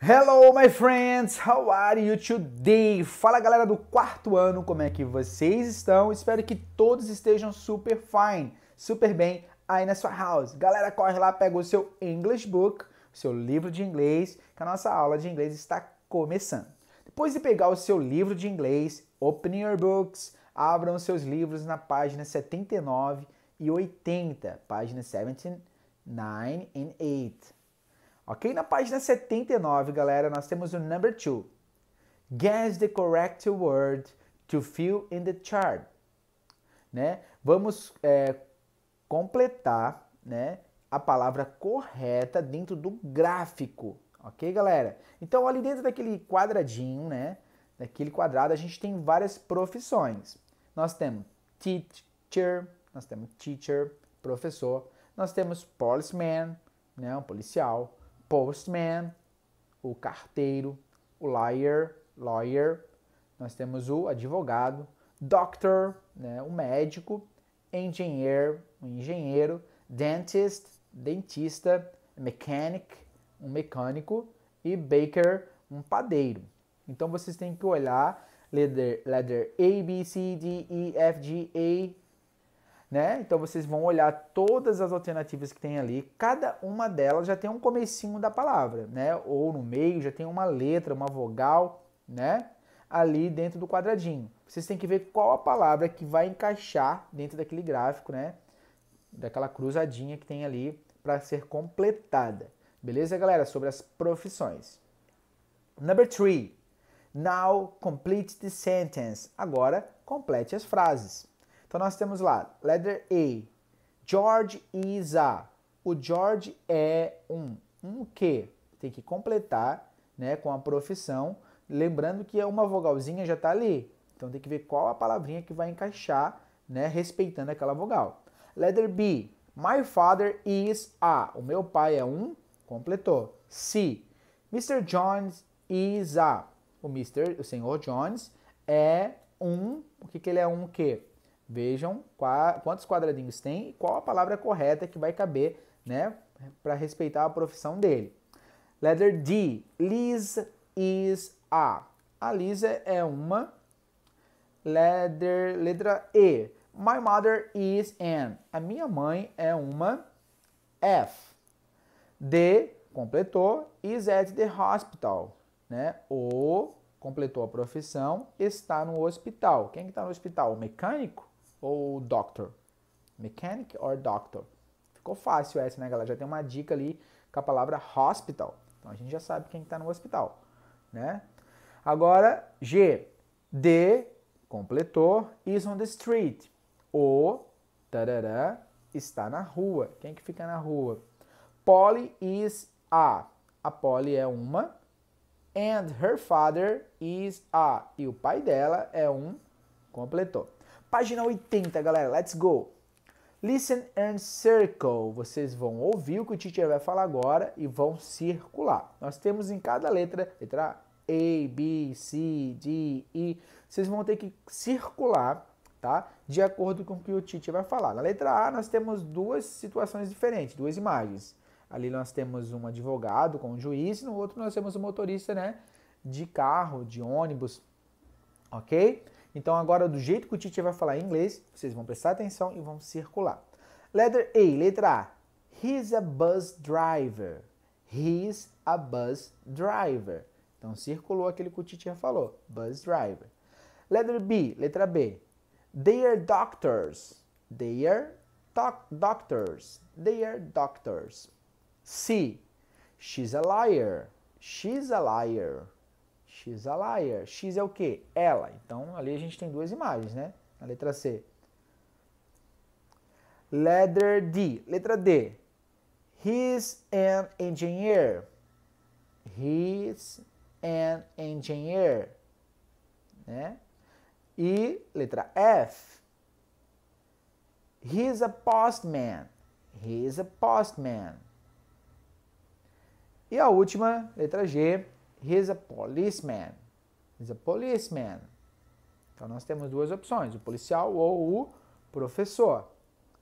Hello, my friends! How are you today? Fala, galera do quarto ano, como é que vocês estão? Espero que todos estejam super fine, super bem aí na sua house. Galera, corre lá, pega o seu English Book, o seu livro de inglês, que a nossa aula de inglês está começando. Depois de pegar o seu livro de inglês, open your books, abram os seus livros na página 79 e 80, página 79 and 8. Ok? Na página 79, galera, nós temos o number two. Guess the correct word to fill in the chart. Né? Vamos é, completar né, a palavra correta dentro do gráfico. Ok, galera? Então, ali dentro daquele quadradinho, né? Daquele quadrado, a gente tem várias profissões. Nós temos teacher, nós temos teacher, professor. Nós temos policeman, né? Um policial postman, o carteiro, o liar, lawyer, nós temos o advogado, doctor, né, o médico, engineer, o engenheiro, dentist, dentista, mechanic, um mecânico e baker, um padeiro. Então vocês têm que olhar letter, letter A, B, C, D, E, F, G, A, né? Então vocês vão olhar todas as alternativas que tem ali, cada uma delas já tem um comecinho da palavra, né? Ou no meio já tem uma letra, uma vogal, né? Ali dentro do quadradinho. Vocês têm que ver qual a palavra que vai encaixar dentro daquele gráfico, né? Daquela cruzadinha que tem ali para ser completada. Beleza, galera? Sobre as profissões. Number three. Now complete the sentence. Agora complete as frases. Então nós temos lá, letter A. George is a. O George é um. Um que? Tem que completar né, com a profissão. Lembrando que é uma vogalzinha já está ali. Então tem que ver qual a palavrinha que vai encaixar, né, respeitando aquela vogal. Letter B. My father is a. O meu pai é um. Completou. C. Mr. Jones is a. O Mr. O senhor Jones é um. O que, que ele é um que? Vejam quantos quadradinhos tem e qual a palavra correta que vai caber, né? Para respeitar a profissão dele. Letter D. Liz is a. A Lisa é uma. Letter, letra E. My mother is an. A minha mãe é uma. F. D. Completou. Is at the hospital. Né? O completou a profissão, está no hospital. Quem está no hospital? O mecânico? ou doctor? Mechanic or doctor? Ficou fácil essa, né, galera? Já tem uma dica ali com a palavra hospital. Então a gente já sabe quem está no hospital, né? Agora, G. D. Completou. Is on the street. O. Tarará. Está na rua. Quem que fica na rua? Polly is a. A Polly é uma. And her father is a. E o pai dela é um. Completou. Página 80, galera. Let's go. Listen and circle. Vocês vão ouvir o que o teacher vai falar agora e vão circular. Nós temos em cada letra, letra A, B, C, D, E. Vocês vão ter que circular, tá? De acordo com o que o teacher vai falar. Na letra A, nós temos duas situações diferentes, duas imagens. Ali nós temos um advogado com um juiz, no outro nós temos um motorista, né? De carro, de ônibus, ok? Então agora, do jeito que o teacher vai falar em inglês, vocês vão prestar atenção e vão circular. Letra A, letra A. He's a bus driver. He's a bus driver. Então circulou aquele que o teacher falou, bus driver. Letra B, letra B. They are doctors. They are doc doctors. They are doctors. C. She's a liar. She's a liar. X a liar. X é o que? Ela. Então ali a gente tem duas imagens, né? A letra C. Letter D. Letra D. He's an engineer. He's an engineer. Né? E letra F. He's a postman. He's a postman. E a última, letra G he's a policeman. He's a policeman. Então nós temos duas opções, o policial ou o professor.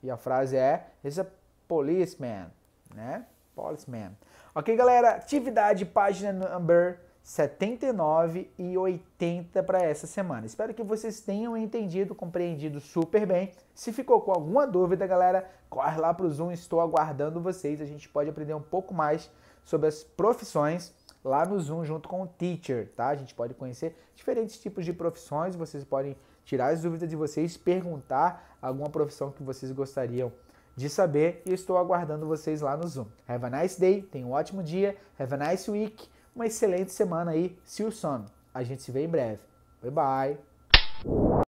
E a frase é He's a policeman, né? Policeman. Ok, galera? Atividade página number 79 e 80 para essa semana. Espero que vocês tenham entendido, compreendido super bem. Se ficou com alguma dúvida, galera, corre lá para o Zoom, estou aguardando vocês. A gente pode aprender um pouco mais sobre as profissões lá no Zoom junto com o teacher, tá? A gente pode conhecer diferentes tipos de profissões, vocês podem tirar as dúvidas de vocês, perguntar alguma profissão que vocês gostariam de saber e estou aguardando vocês lá no Zoom. Have a nice day, tenha um ótimo dia, have a nice week, uma excelente semana aí, see you soon. A gente se vê em breve. Bye bye.